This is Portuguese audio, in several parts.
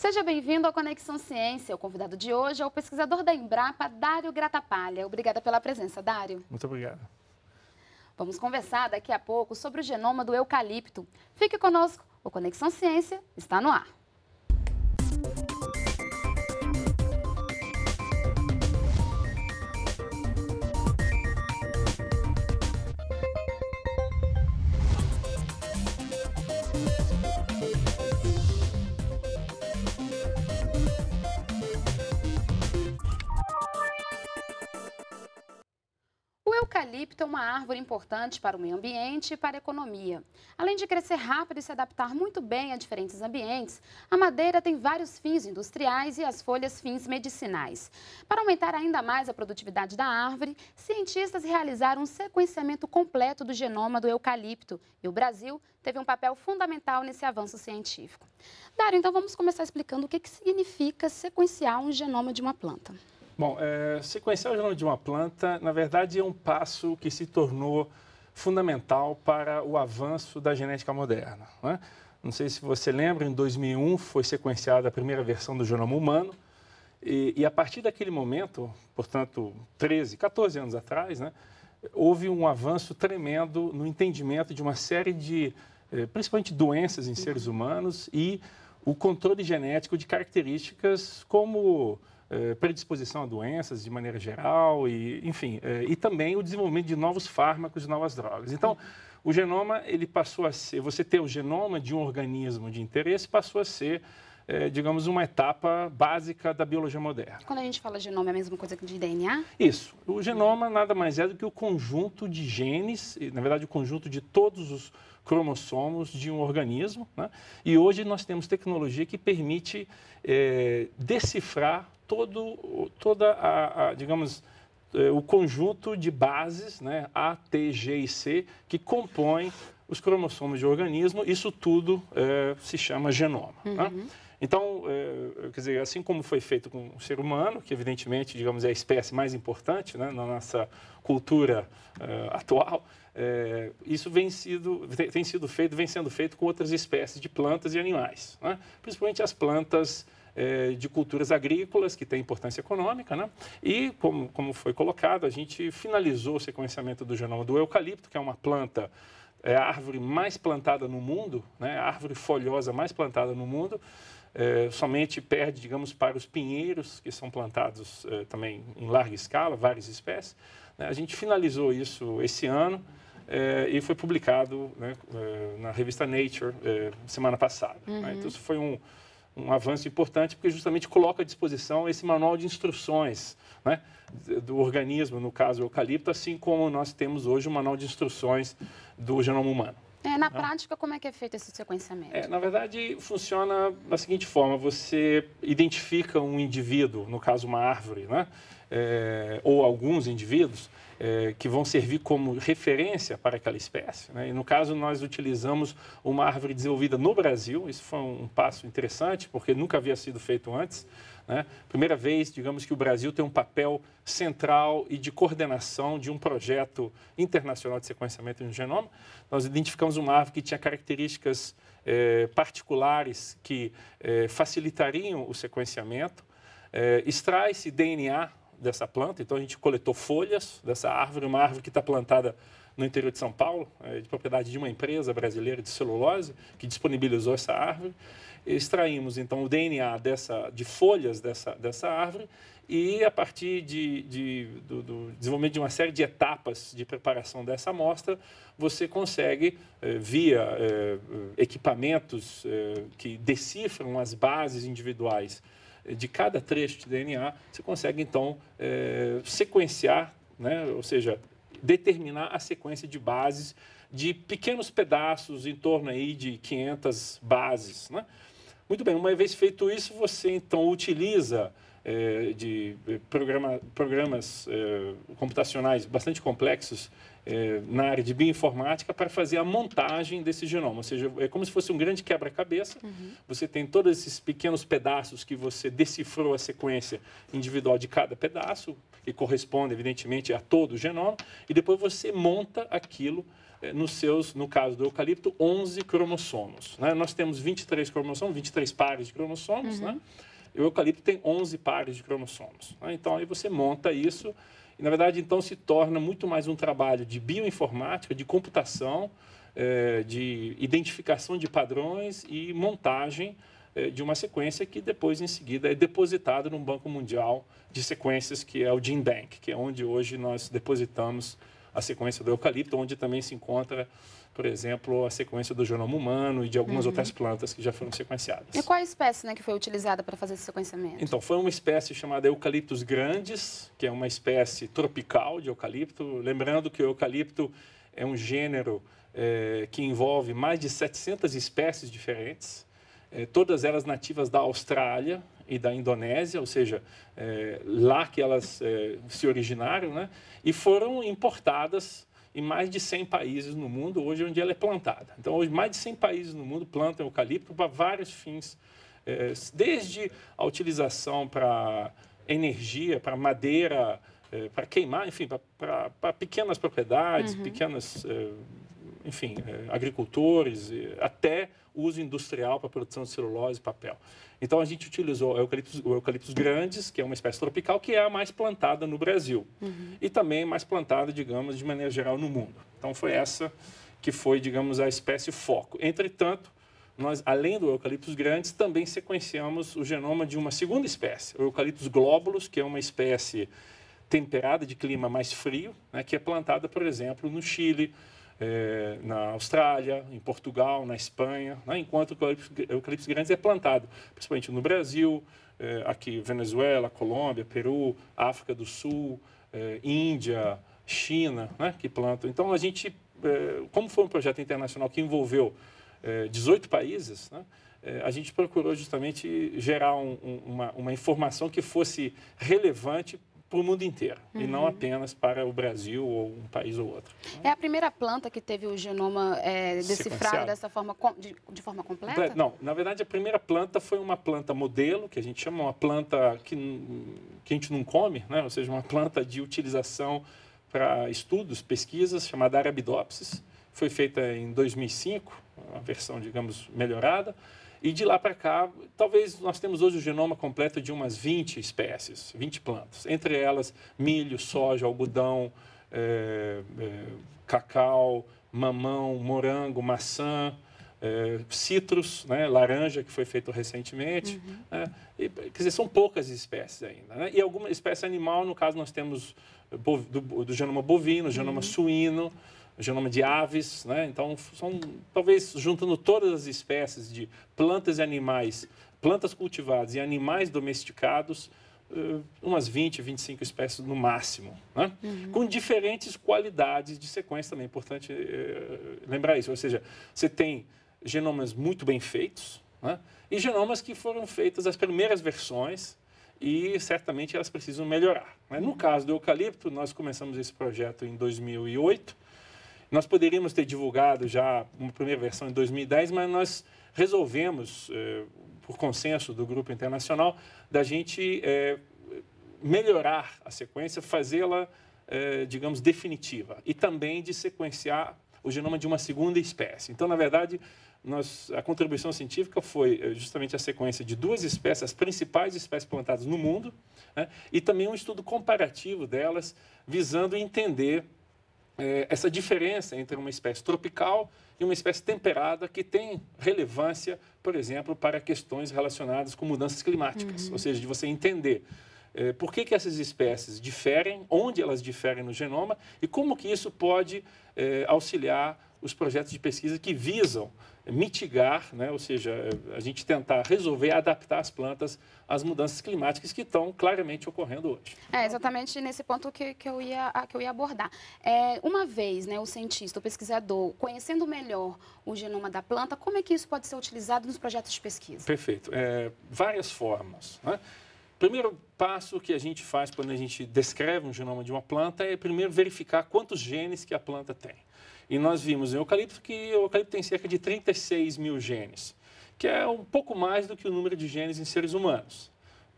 Seja bem-vindo ao Conexão Ciência. O convidado de hoje é o pesquisador da Embrapa, Dário Gratapalha. Obrigada pela presença, Dário. Muito obrigado. Vamos conversar daqui a pouco sobre o genoma do eucalipto. Fique conosco, o Conexão Ciência está no ar. eucalipto é uma árvore importante para o meio ambiente e para a economia. Além de crescer rápido e se adaptar muito bem a diferentes ambientes, a madeira tem vários fins industriais e as folhas fins medicinais. Para aumentar ainda mais a produtividade da árvore, cientistas realizaram um sequenciamento completo do genoma do eucalipto e o Brasil teve um papel fundamental nesse avanço científico. Dário, então vamos começar explicando o que, que significa sequenciar um genoma de uma planta. Bom, é, sequenciar o genoma de uma planta, na verdade, é um passo que se tornou fundamental para o avanço da genética moderna. Né? Não sei se você lembra, em 2001 foi sequenciada a primeira versão do genoma humano, e, e a partir daquele momento, portanto, 13, 14 anos atrás, né, houve um avanço tremendo no entendimento de uma série de, é, principalmente doenças em seres uhum. humanos e o controle genético de características como eh, predisposição a doenças de maneira geral, e, enfim, eh, e também o desenvolvimento de novos fármacos e novas drogas. Então, o genoma, ele passou a ser, você ter o genoma de um organismo de interesse passou a ser é, digamos, uma etapa básica da biologia moderna. Quando a gente fala genoma, é a mesma coisa que de DNA? Isso. O genoma nada mais é do que o conjunto de genes, na verdade, o conjunto de todos os cromossomos de um organismo. Né? E hoje nós temos tecnologia que permite é, decifrar todo, toda a, a digamos, eh, o conjunto de bases, né, A, T, G e C, que compõem os cromossomos de organismo, isso tudo é, se chama genoma. Tá? Uhum. Né? Então, é, quer dizer, assim como foi feito com o ser humano, que evidentemente, digamos, é a espécie mais importante né, na nossa cultura é, atual, isso vem sido, tem, sido feito, vem sendo feito com outras espécies de plantas e animais, né? principalmente as plantas é, de culturas agrícolas, que tem importância econômica, né? E, como, como foi colocado, a gente finalizou o sequenciamento do genoma do eucalipto, que é uma planta é a árvore mais plantada no mundo, né? a árvore folhosa mais plantada no mundo. É, somente perde, digamos, para os pinheiros, que são plantados é, também em larga escala, várias espécies. Né? A gente finalizou isso esse ano é, e foi publicado né, é, na revista Nature é, semana passada. Né? Uhum. Então, isso foi um, um avanço importante, porque justamente coloca à disposição esse manual de instruções né, do organismo, no caso o eucalipto, assim como nós temos hoje o manual de instruções do genoma humano. É, na né? prática, como é que é feito esse sequenciamento? É, na verdade, funciona da seguinte forma: você identifica um indivíduo, no caso uma árvore, né, é, ou alguns indivíduos, eh, que vão servir como referência para aquela espécie. Né? E no caso, nós utilizamos uma árvore desenvolvida no Brasil, isso foi um passo interessante, porque nunca havia sido feito antes. Né? Primeira vez, digamos que o Brasil tem um papel central e de coordenação de um projeto internacional de sequenciamento de genoma. Nós identificamos uma árvore que tinha características eh, particulares que eh, facilitariam o sequenciamento. Extrai-se DNA dessa planta, então a gente coletou folhas dessa árvore, uma árvore que está plantada no interior de São Paulo, é, de propriedade de uma empresa brasileira de celulose, que disponibilizou essa árvore. Extraímos, então, o DNA dessa, de folhas dessa, dessa árvore e, a partir de, de do, do, desenvolvimento de uma série de etapas de preparação dessa amostra, você consegue, é, via é, equipamentos que decifram as bases individuais de cada trecho de DNA, você consegue então é, sequenciar, né? ou seja, determinar a sequência de bases de pequenos pedaços em torno aí de 500 bases, né? Muito bem, uma vez feito isso, você então utiliza é, de é, programa, programas é, computacionais bastante complexos é, na área de bioinformática para fazer a montagem desse genoma. Ou seja, é como se fosse um grande quebra-cabeça. Uhum. Você tem todos esses pequenos pedaços que você decifrou a sequência individual de cada pedaço, que corresponde, evidentemente, a todo o genoma, e depois você monta aquilo é, nos seus, no caso do eucalipto, 11 cromossomos. Né? Nós temos 23 cromossomos, 23 pares de cromossomos, né? uhum. né? O eucalipto tem 11 pares de cromossomos. Né? Então, aí você monta isso e, na verdade, então se torna muito mais um trabalho de bioinformática, de computação, eh, de identificação de padrões e montagem eh, de uma sequência que depois, em seguida, é depositada no Banco Mundial de Sequências, que é o GeneBank que é onde hoje nós depositamos a sequência do eucalipto, onde também se encontra por exemplo, a sequência do genoma humano e de algumas uhum. outras plantas que já foram sequenciadas. E qual a espécie né, que foi utilizada para fazer esse sequenciamento? Então, foi uma espécie chamada Eucaliptus grandes, que é uma espécie tropical de eucalipto. Lembrando que o eucalipto é um gênero é, que envolve mais de 700 espécies diferentes, é, todas elas nativas da Austrália e da Indonésia, ou seja, é, lá que elas é, se originaram, né? e foram importadas em mais de 100 países no mundo, hoje é onde ela é plantada. Então, hoje, mais de 100 países no mundo plantam eucalipto para vários fins, é, desde a utilização para energia, para madeira, é, para queimar, enfim, para pequenas propriedades, uhum. pequenas, é, enfim, agricultores, até uso industrial para produção de celulose e papel. Então a gente utilizou eucaliptos, o eucalipto grandes, que é uma espécie tropical, que é a mais plantada no Brasil uhum. e também mais plantada, digamos, de maneira geral no mundo. Então foi essa que foi, digamos, a espécie foco. Entretanto, nós, além do eucalipto grandes, também sequenciamos o genoma de uma segunda espécie, o eucalipto glóbulos, que é uma espécie temperada de clima mais frio, né, que é plantada, por exemplo, no Chile, é, na Austrália, em Portugal, na Espanha, né? enquanto o eucalipto grande é plantado, principalmente no Brasil, é, aqui Venezuela, Colômbia, Peru, África do Sul, é, Índia, China, né? que plantam. Então, a gente, como foi um projeto internacional que envolveu 18 países, né? a gente procurou justamente gerar um, uma, uma informação que fosse relevante para o mundo inteiro uhum. e não uhum. apenas para o Brasil ou um país ou outro. É a primeira planta que teve o genoma é, decifrado dessa forma de, de, forma completa? Não, na verdade a primeira planta foi uma planta modelo que a gente chama uma planta que, que a gente não come, né? Ou seja, uma planta de utilização para estudos, pesquisas chamada Arabidopsis. Foi feita em 2005, uma versão digamos melhorada. E de lá para cá, talvez nós temos hoje o genoma completo de umas 20 espécies, 20 plantas, entre elas milho, soja, algodão, é, é, cacau, mamão, morango, maçã, é, citros, né, laranja, que foi feito recentemente. Uhum. Né, e, quer dizer, são poucas espécies ainda. Né, e alguma espécie animal, no caso, nós temos é, do, do, genoma bovino, uhum. genoma suíno genoma de aves, né? Então, são talvez juntando todas as espécies de plantas e animais, plantas cultivadas e animais domesticados, eh, umas 20, 25 espécies no máximo, né? uhum. com diferentes qualidades de sequência também. É importante eh, lembrar isso. Ou seja, você tem genomas muito bem feitos né? e genomas que foram feitas as primeiras versões e certamente elas precisam melhorar. Né? No caso do eucalipto, nós começamos esse projeto em 2008 nós poderíamos ter divulgado já uma primeira versão em 2010, mas nós resolvemos, eh, por consenso do grupo internacional, da gente eh, melhorar a sequência, fazê-la, eh, digamos, definitiva e também de sequenciar o genoma de uma segunda espécie. Então, na verdade, nós, a contribuição científica foi eh, justamente a sequência de duas espécies, as principais espécies plantadas no mundo, né, e também um estudo comparativo delas, visando entender é, essa diferença entre uma espécie tropical e uma espécie temperada que tem relevância, por exemplo, para questões relacionadas com mudanças climáticas, uhum. ou seja, de você entender é, por que, que essas espécies diferem, onde elas diferem no genoma e como que isso pode é, auxiliar os projetos de pesquisa que visam mitigar, né, ou seja, eh, a gente tentar resolver, adaptar as plantas às mudanças climáticas que estão claramente ocorrendo hoje. É exatamente nesse ponto que, que, eu, ia, que eu ia abordar. É, uma vez né, o cientista, o pesquisador, conhecendo melhor o genoma da planta, como é que isso pode ser utilizado nos projetos de pesquisa? Perfeito. É, várias formas. Né? Primeiro passo que a gente faz quando a gente descreve um genoma de uma planta é primeiro verificar quantos genes que a planta tem. E nós vimos em eucalipto que o eucalipto tem cerca de 36 mil genes, que é um pouco mais do que o número de genes em seres humanos.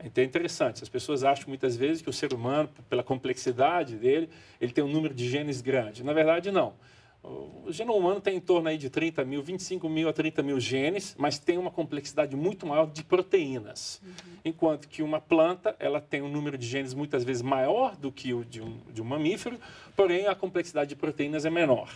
Então é interessante, as pessoas acham muitas vezes que o ser humano, pela complexidade dele, ele tem um número de genes grande. Na verdade, não. O genoma humano tem em torno aí de 30 mil, 25 mil a 30 mil genes, mas tem uma complexidade muito maior de proteínas. Uhum. Enquanto que uma planta, ela tem um número de genes muitas vezes maior do que o de um, de um mamífero, porém a complexidade de proteínas é menor.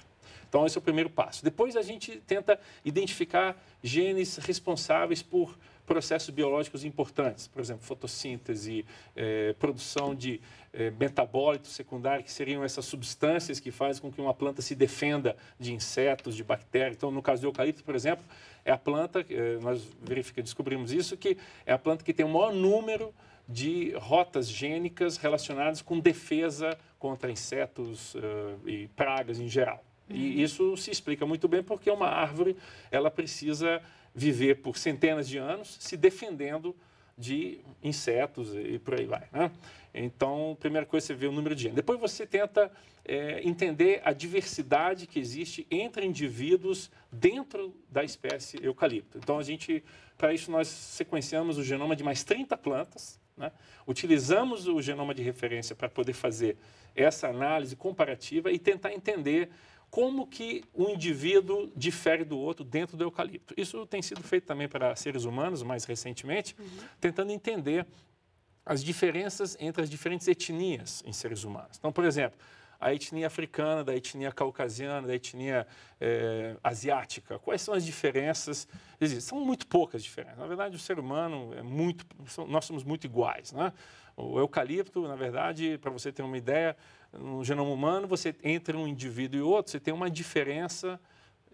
Então, esse é o primeiro passo. Depois a gente tenta identificar genes responsáveis por processos biológicos importantes, por exemplo, fotossíntese, eh, produção de eh, metabólitos secundários, que seriam essas substâncias que fazem com que uma planta se defenda de insetos, de bactérias. Então, no caso do eucalipto, por exemplo, é a planta, eh, nós verificamos, descobrimos isso, que é a planta que tem o maior número de rotas gênicas relacionadas com defesa contra insetos uh, e pragas em geral. E uhum. isso se explica muito bem porque uma árvore, ela precisa viver por centenas de anos se defendendo de insetos e por aí vai. Né? Então, primeira coisa, é você vê o número de genes. Depois você tenta é, entender a diversidade que existe entre indivíduos dentro da espécie eucalipto. Então, a gente, para isso, nós sequenciamos o genoma de mais 30 plantas, né? utilizamos o genoma de referência para poder fazer essa análise comparativa e tentar entender como que um indivíduo difere do outro dentro do eucalipto. Isso tem sido feito também para seres humanos mais recentemente, uhum. tentando entender as diferenças entre as diferentes etnias em seres humanos. Então, por exemplo, a etnia africana, da etnia caucasiana, da etnia é, asiática? Quais são as diferenças? Existem. São muito poucas diferenças. Na verdade, o ser humano é muito. Nós somos muito iguais. Né? O eucalipto, na verdade, para você ter uma ideia, no genoma humano, você entre um indivíduo e outro, você tem uma diferença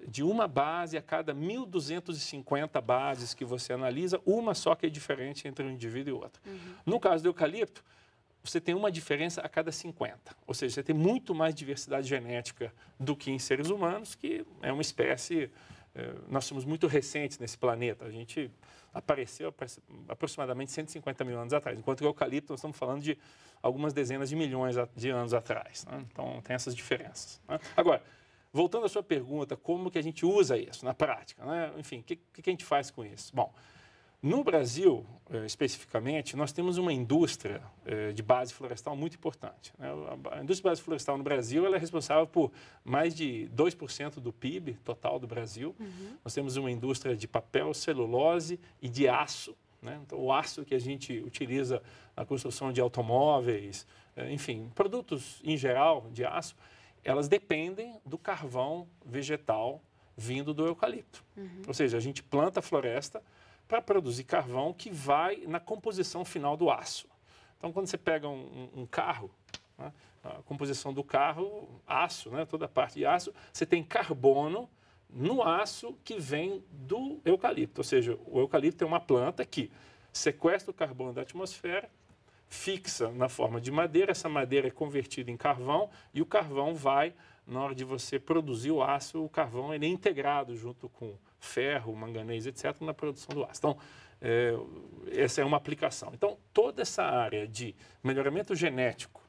de uma base a cada 1.250 bases que você analisa, uma só que é diferente entre um indivíduo e outro. Uhum. No caso do eucalipto, você tem uma diferença a cada 50. Ou seja, você tem muito mais diversidade genética do que em seres humanos, que é uma espécie. Eh, nós somos muito recentes nesse planeta. A gente apareceu aproximadamente 150 mil anos atrás, enquanto que o eucalipto nós estamos falando de algumas dezenas de milhões de anos atrás. Né? Então, tem essas diferenças. Né? Agora, voltando à sua pergunta, como que a gente usa isso na prática? Né? Enfim, o que, que a gente faz com isso? Bom, no Brasil, eh, especificamente, nós temos uma indústria eh, de base florestal muito importante. Né? A indústria de base florestal no Brasil é responsável por mais de 2% do PIB total do Brasil. Uhum. Nós temos uma indústria de papel, celulose e de aço. Né? Então, o aço que a gente utiliza na construção de automóveis, eh, enfim, produtos em geral de aço, elas dependem do carvão vegetal vindo do eucalipto. Uhum. Ou seja, a gente planta a floresta para produzir carvão que vai na composição final do aço. Então, quando você pega um, um carro, né, a composição do carro, aço, né, toda a parte de aço, você tem carbono no aço que vem do eucalipto. Ou seja, o eucalipto é uma planta que sequestra o carbono da atmosfera, fixa na forma de madeira, essa madeira é convertida em carvão e o carvão vai, na hora de você produzir o aço, o carvão ele é integrado junto com ferro, manganês, etc., na produção do aço. Então, é, essa é uma aplicação. Então, toda essa área de melhoramento genético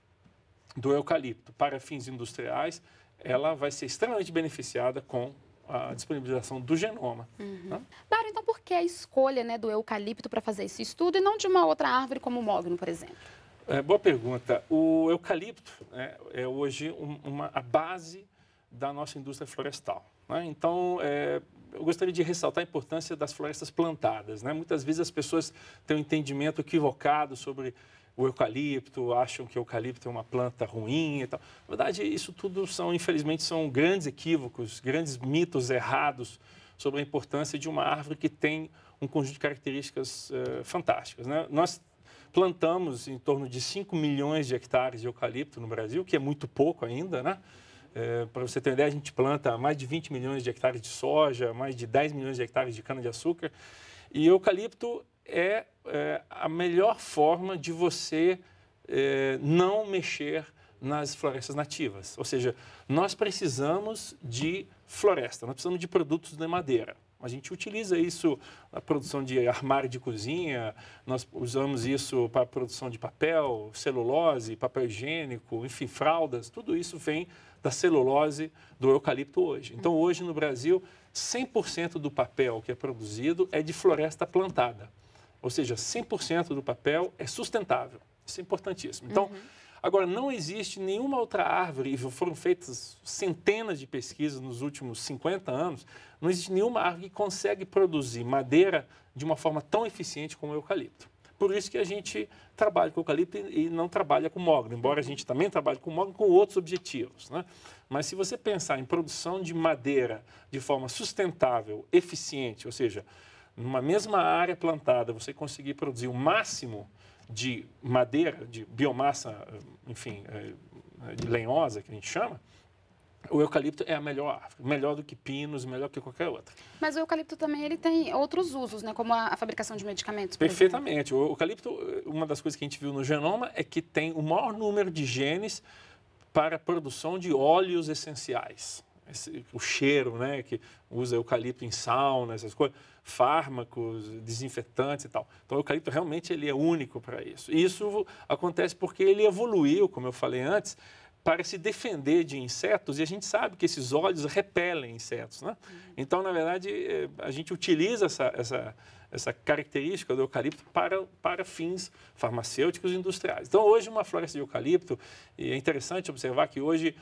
do eucalipto para fins industriais, ela vai ser extremamente beneficiada com a disponibilização do genoma. Uhum. Né? então por que a escolha né, do eucalipto para fazer esse estudo e não de uma outra árvore como o mogno, por exemplo? É, boa pergunta. O eucalipto né, é hoje um, uma, a base da nossa indústria florestal. Né? Então, é, eu gostaria de ressaltar a importância das florestas plantadas. Né? Muitas vezes as pessoas têm um entendimento equivocado sobre o eucalipto, acham que o eucalipto é uma planta ruim e tal. Na verdade, isso tudo são, infelizmente, são grandes equívocos, grandes mitos errados sobre a importância de uma árvore que tem um conjunto de características uh, fantásticas. Né? Nós plantamos em torno de 5 milhões de hectares de eucalipto no Brasil, que é muito pouco ainda, né? É, eh, Para você ter uma ideia, a gente planta mais de 20 milhões de hectares de soja, mais de 10 milhões de hectares de cana-de-açúcar. E eucalipto é, é, a melhor forma de você é, não mexer nas florestas nativas. Ou seja, nós precisamos de floresta, nós precisamos de produtos de madeira. A gente utiliza isso na produção de armário de cozinha, nós usamos isso para a produção de papel, celulose, papel higiênico, enfim, fraldas, tudo isso vem da celulose do eucalipto hoje. Então, hoje no Brasil, 100% do papel que é produzido é de floresta plantada. Ou seja, 100% do papel é sustentável. Isso é importantíssimo. Então, uhum. agora, não existe nenhuma outra árvore, e foram feitas centenas de pesquisas nos últimos 50 anos, não existe nenhuma árvore que consegue produzir madeira de uma forma tão eficiente como o eucalipto. Por isso que a gente trabalha com eucalipto e não trabalha com mogno, embora a gente também trabalhe com mogno com outros objetivos. Né? Mas se você pensar em produção de madeira de forma sustentável, eficiente, ou seja, numa mesma área plantada, você conseguir produzir o máximo de madeira, de biomassa, enfim, eh, de lenhosa, que a gente chama, o eucalipto é a melhor árvore, melhor do que pinos, melhor que qualquer outra. Mas o eucalipto também ele tem outros usos, né? como a, a fabricação de medicamentos. Perfeitamente. Exemplo. O eucalipto, uma das coisas que a gente viu no genoma é que tem o maior número de genes para a produção de óleos essenciais. Esse, o cheiro, né, que usa eucalipto em sauna, essas coisas, fármacos, desinfetantes e tal. Então, o eucalipto realmente ele é único para isso. E isso acontece porque ele evoluiu, como eu falei antes, para se defender de insetos, e a gente sabe que esses olhos repelem insetos. Né? Uhum. Então, na verdade, eh, a gente utiliza essa, essa, essa característica do eucalipto para, para fins farmacêuticos e industriais. Então, hoje, uma floresta de eucalipto, e é interessante observar que hoje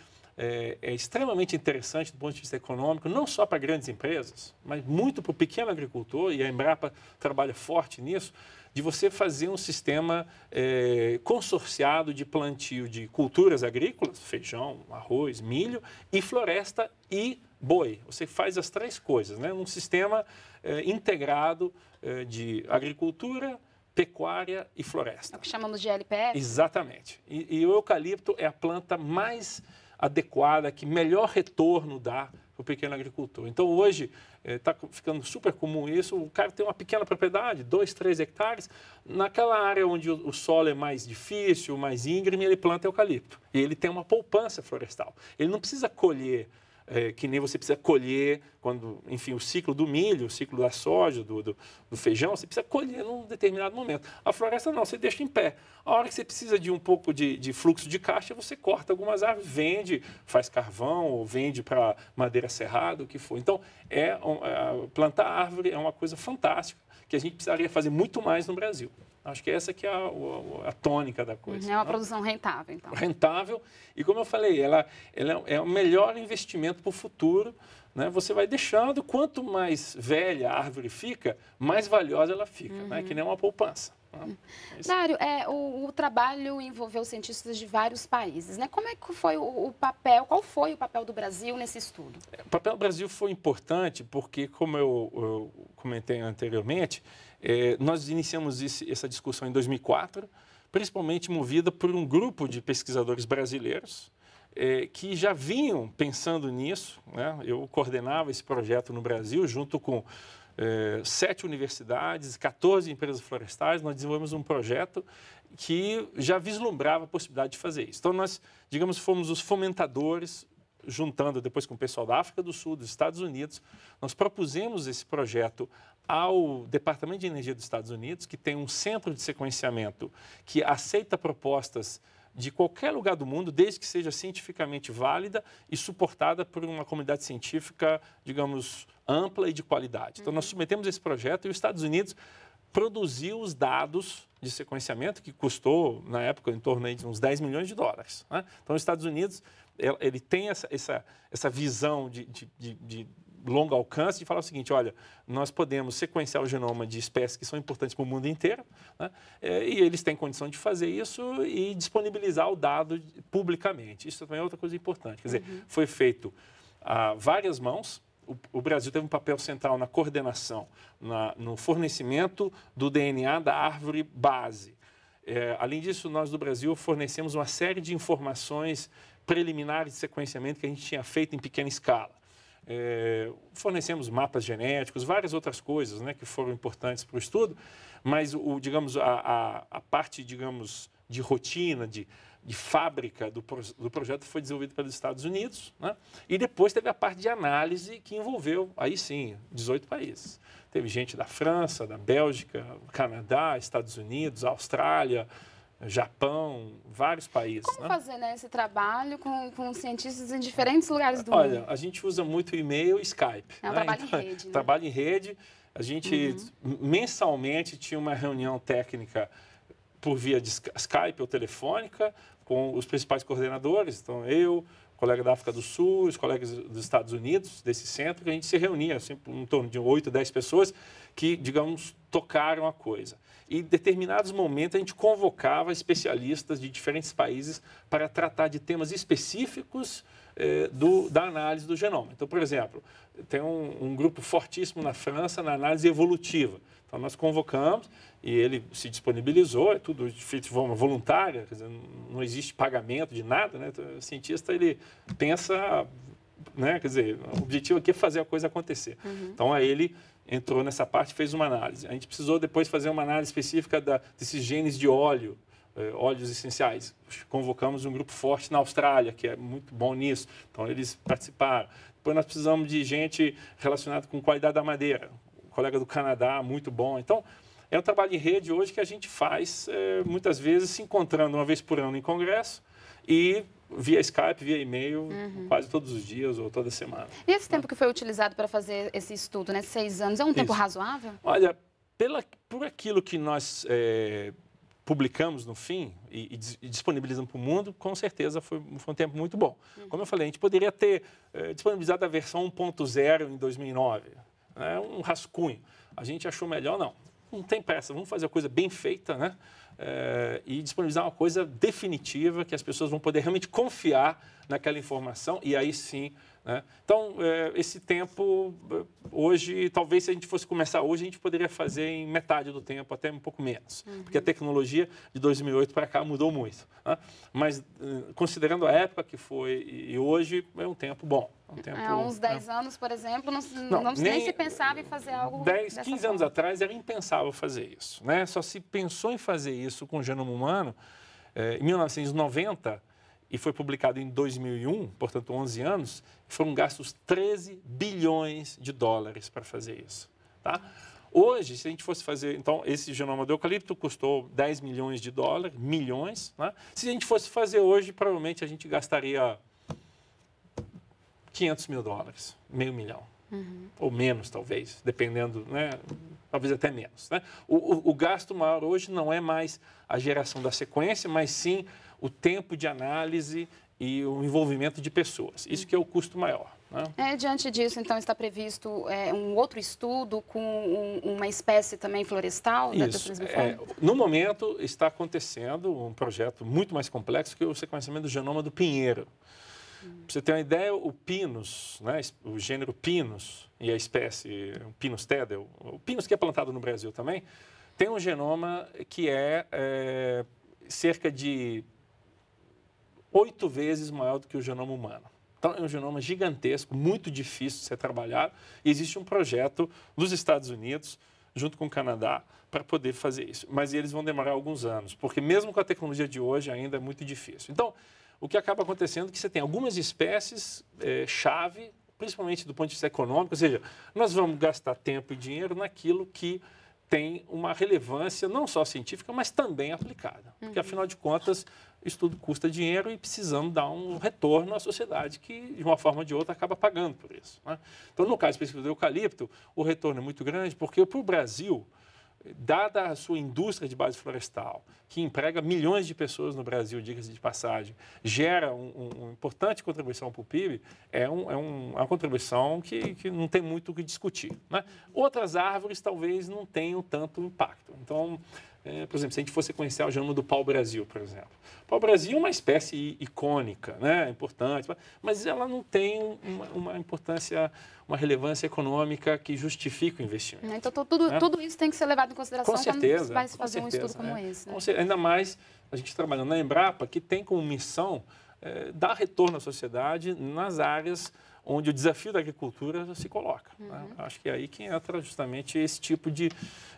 é, é, extremamente interessante do ponto de vista econômico, não só para grandes empresas, mas muito para o pequeno agricultor, e a Embrapa trabalha forte nisso, de você fazer um sistema é, consorciado de plantio de culturas agrícolas, feijão, arroz, milho, e floresta e boi. Você faz as três coisas, né? um sistema é, integrado é, de agricultura, pecuária e floresta. É o que chamamos de LPF? Exatamente. E, e o eucalipto é a planta mais adequada, que melhor retorno dá para o pequeno agricultor. Então, hoje, está eh, ficando super comum isso, o cara tem uma pequena propriedade, 2, 3 hectares, naquela área onde o, solo é mais difícil, mais íngreme, ele planta eucalipto. E ele tem uma poupança florestal. Ele não precisa colher é, que nem você precisa colher quando, enfim, o ciclo do milho, o ciclo da soja, do, do, do, feijão, você precisa colher num determinado momento. A floresta não, você deixa em pé. A hora que você precisa de um pouco de, de fluxo de caixa, você corta algumas árvores, vende, faz carvão ou vende para madeira serrada, o que for. Então, é, é plantar árvore é uma coisa fantástica que a gente precisaria fazer muito mais no Brasil. Acho que essa que é a, a, a tônica da coisa. É uma não? Tá? produção rentável, então. Rentável. E como eu falei, ela, ela é o melhor investimento para o futuro. Né? Você vai deixando, quanto mais velha a árvore fica, mais valiosa ela fica, né? uhum. né? que nem uma poupança. É Dário, é, o, o, trabalho envolveu cientistas de vários países, né? Como é que foi o, o, papel, qual foi o papel do Brasil nesse estudo? É, o papel do Brasil foi importante porque, como eu, eu comentei anteriormente, é, nós iniciamos esse, essa discussão em 2004, principalmente movida por um grupo de pesquisadores brasileiros, é, que já vinham pensando nisso. Né? Eu coordenava esse projeto no Brasil junto com eh, sete universidades, 14 empresas florestais, nós desenvolvemos um projeto que já vislumbrava a possibilidade de fazer isso. Então, nós, digamos, fomos os fomentadores, juntando depois com o pessoal da África do Sul, dos Estados Unidos, nós propusemos esse projeto ao Departamento de Energia dos Estados Unidos, que tem um centro de sequenciamento que aceita propostas de qualquer lugar do mundo, desde que seja cientificamente válida e suportada por uma comunidade científica, digamos, ampla e de qualidade. Então, nós uhum. submetemos esse projeto e os Estados Unidos produziu os dados de sequenciamento, que custou, na época, em torno de uns 10 milhões de dólares. Né? Então, os Estados Unidos, ele tem essa, essa, essa visão de, de, de, longo alcance, e falar o seguinte: olha, nós podemos sequenciar o genoma de espécies que são importantes para o mundo inteiro, né? Eh, e eles têm condição de fazer isso e disponibilizar o dado publicamente. Isso também é outra coisa importante. Quer dizer, uhum. foi feito a várias mãos, o Brasil teve um papel central na coordenação, na, no fornecimento do DNA da árvore base. É, além disso, nós do Brasil fornecemos uma série de informações preliminares de sequenciamento que a gente tinha feito em pequena escala. É, fornecemos mapas genéticos, várias outras coisas né, que foram importantes para o estudo, mas o, digamos, a, a, a parte, digamos, de rotina, de, de fábrica do, do projeto foi desenvolvido pelos Estados Unidos, né? e depois teve a parte de análise que envolveu, aí sim, 18 países. Teve gente da França, da Bélgica, Canadá, Estados Unidos, Austrália, Japão, vários países. Como né? fazer né, esse trabalho com, com cientistas em diferentes lugares do Olha, mundo? Olha, a gente usa muito e-mail e Skype. É ah, um né? trabalho então, em rede. Né? Trabalho em rede. A gente uhum. mensalmente tinha uma reunião técnica por via de Skype ou telefônica com os principais coordenadores. Então, eu, colega da África do Sul, os colegas dos Estados Unidos, desse centro, que a gente se reunia, sempre em torno de 8, 10 pessoas que, digamos, tocaram a coisa e em determinados momentos a gente convocava especialistas de diferentes países para tratar de temas específicos eh, do, da análise do genoma. Então, por exemplo, tem um, um grupo fortíssimo na França na análise evolutiva. Então, nós convocamos e ele se disponibilizou, é tudo de forma voluntária, dizer, não existe pagamento de nada, né? Então, o cientista, ele pensa, né? Quer dizer, o objetivo aqui é fazer a coisa acontecer. Uhum. Então, aí ele entrou nessa parte e fez uma análise. A gente precisou depois fazer uma análise específica da, desses genes de óleo, eh, óleos essenciais. Convocamos um grupo forte na Austrália, que é muito bom nisso, então eles participaram. Depois nós precisamos de gente relacionada com qualidade da madeira, um colega do Canadá, muito bom. Então, é um trabalho em rede hoje que a gente faz, é, muitas vezes, se encontrando uma vez por ano em congresso e via Skype, via e-mail, uhum. quase todos os dias ou toda semana. E esse tempo né? que foi utilizado para fazer esse estudo, né? Seis anos, é um Isso. tempo razoável? Olha, pela, por aquilo que nós é, publicamos no fim e, e, disponibilizamos para o mundo, com certeza foi, foi um tempo muito bom. Uhum. Como eu falei, a gente poderia ter é, disponibilizado a versão 1.0 em 2009, né? um rascunho. A gente achou melhor, não. Não tem pressa, vamos fazer a coisa bem feita, né? é, e disponibilizar uma coisa definitiva que as pessoas vão poder realmente confiar naquela informação e aí sim. Né? Então, é, esse tempo, hoje, talvez se a gente fosse começar hoje, a gente poderia fazer em metade do tempo, até um pouco menos, uhum. porque a tecnologia de 2008 para cá mudou muito. Né? Mas, eh, considerando a época que foi e hoje, é um tempo bom. É um é, tempo, Há uns 10 né? anos, por exemplo, não, não, não nem, nem, se pensava em fazer algo. 10, 15 forma. anos atrás era impensável fazer isso. Né? Só se pensou em fazer isso com o genoma humano eh, em 1990 e foi publicado em 2001, portanto 11 anos, foram gastos 13 bilhões de dólares para fazer isso. Tá? Hoje, se a gente fosse fazer, então, esse genoma do eucalipto custou 10 milhões de dólares, milhões. Né? Se a gente fosse fazer hoje, provavelmente a gente gastaria 500 mil dólares, meio milhão uhum. ou menos talvez, dependendo, né? talvez até menos. Né? O, o, o, gasto maior hoje não é mais a geração da sequência, mas sim o tempo de análise e o envolvimento de pessoas. Isso que é o custo maior. Né. É, diante disso, então, está previsto é, um outro estudo com um, uma espécie também florestal? Né, Isso. é, no momento, está acontecendo um projeto muito mais complexo que o sequenciamento do genoma do pinheiro. Pra você ter uma ideia, o pinus, né, o gênero pinus e a espécie o pinus tedel, o pinus que é plantado no Brasil também, tem um genoma que é, é cerca de oito vezes maior do que o genoma humano. Então, é um genoma gigantesco, muito difícil de ser trabalhado. E existe um projeto dos Estados Unidos, junto com o Canadá, para poder fazer isso. Mas eles vão demorar alguns anos, porque mesmo com a tecnologia de hoje ainda é muito difícil. Então, o que acaba acontecendo é que você tem algumas espécies é, chave, principalmente do ponto de vista econômico, ou seja, nós vamos gastar tempo e dinheiro naquilo que tem uma relevância não só científica, mas também aplicada. Porque, uhum. afinal de contas, isso tudo custa dinheiro e precisamos dar um retorno à sociedade que, de uma forma ou de outra, acaba pagando por isso. Né? Então, no caso específico do eucalipto, o retorno é muito grande, porque para o Brasil, dada a sua indústria de base florestal, que emprega milhões de pessoas no Brasil, diga-se de passagem, gera um, uma importante contribuição para o PIB, é, é, um, é uma contribuição que, que, não tem muito o que discutir. Né? Outras árvores talvez não tenham tanto impacto. Então, é, por exemplo, se a gente fosse conhecer o gênero do pau-brasil, por exemplo. O pau-brasil é uma espécie icônica, né? É importante, mas ela não tem uma, uma importância, uma relevância econômica que justifique o investimento. Então, tudo, né? tudo isso tem que ser levado em consideração certeza, quando vai se fazer certeza, um estudo como né? esse. Né? ainda mais a gente trabalhando na Embrapa, que tem como missão é, dar retorno à sociedade nas áreas onde o desafio da agricultura se coloca. Né? Uhum. Né? Acho que é aí que entra justamente esse tipo de,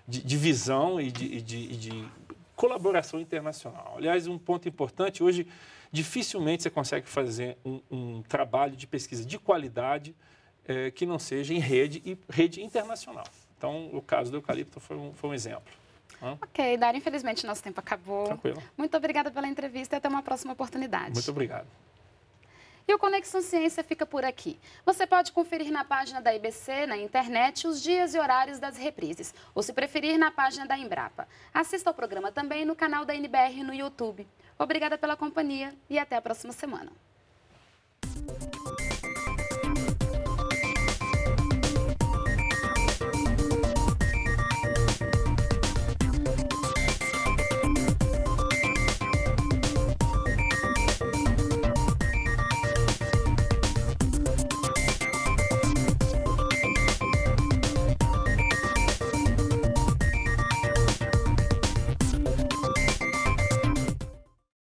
de, de visão e de, de, de colaboração internacional. Aliás, um ponto importante, hoje dificilmente você consegue fazer um, um trabalho de pesquisa de qualidade eh, que não seja em rede e rede internacional. Então, o caso do eucalipto foi um, foi um exemplo. Hã? Ok, Dário, infelizmente nosso tempo acabou. Tranquilo. Muito obrigada pela entrevista e até uma próxima oportunidade. Muito obrigado. E o Conexão Ciência fica por aqui. Você pode conferir na página da IBC, na internet, os dias e horários das reprises, ou se preferir, na página da Embrapa. Assista ao programa também no canal da NBR no YouTube. Obrigada pela companhia e até a próxima semana.